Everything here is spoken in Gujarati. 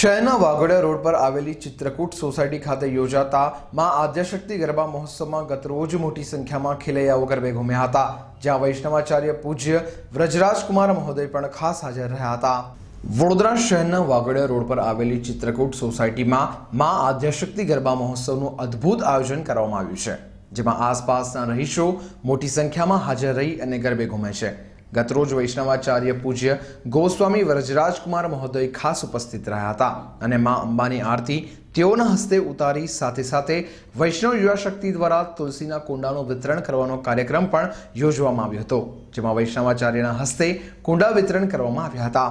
શહેરના વાઘોડિયા રોડ પર આવેલી ચિત્રકૂટ સોસાયટી ખાતે યોજાતા મા આદ્યશક્તિ ગરબા મહોત્સવમાં ગતરોજ મોટી સંખ્યામાં ખેલૈયાઓ ગરબે ઘૂમ્યા હતા જ્યાં વૈષ્ણવાચાર્ય પૂજ્ય વ્રજરાજકુમાર મહોદય પણ ખાસ હાજર રહ્યા હતા વડોદરા શહેરના વાઘોડિયા રોડ પર આવેલી ચિત્રકૂટ સોસાયટીમાં મા આદ્યશક્તિ ગરબા મહોત્સવનું અદ્ભુત આયોજન કરવામાં આવ્યું છે જેમાં આસપાસના રહીશો મોટી સંખ્યામાં હાજર રહી અને ગરબે ઘૂમે છે ગતરોજ વૈષ્ણવાચાર્ય પૂજ્ય ગોસ્વામી વ્રજરાજકુમાર મહોદય ખાસ ઉપસ્થિત રહ્યા હતા અને મા અંબાની આરતી તેઓના હસ્તે ઉતારી સાથે સાથે વૈષ્ણવ યુવા શક્તિ દ્વારા તુલસીના કુંડાનું વિતરણ કરવાનો કાર્યક્રમ પણ યોજવામાં આવ્યો હતો જેમાં વૈષ્ણવાચાર્યના હસ્તે કુંડા વિતરણ કરવામાં આવ્યા હતા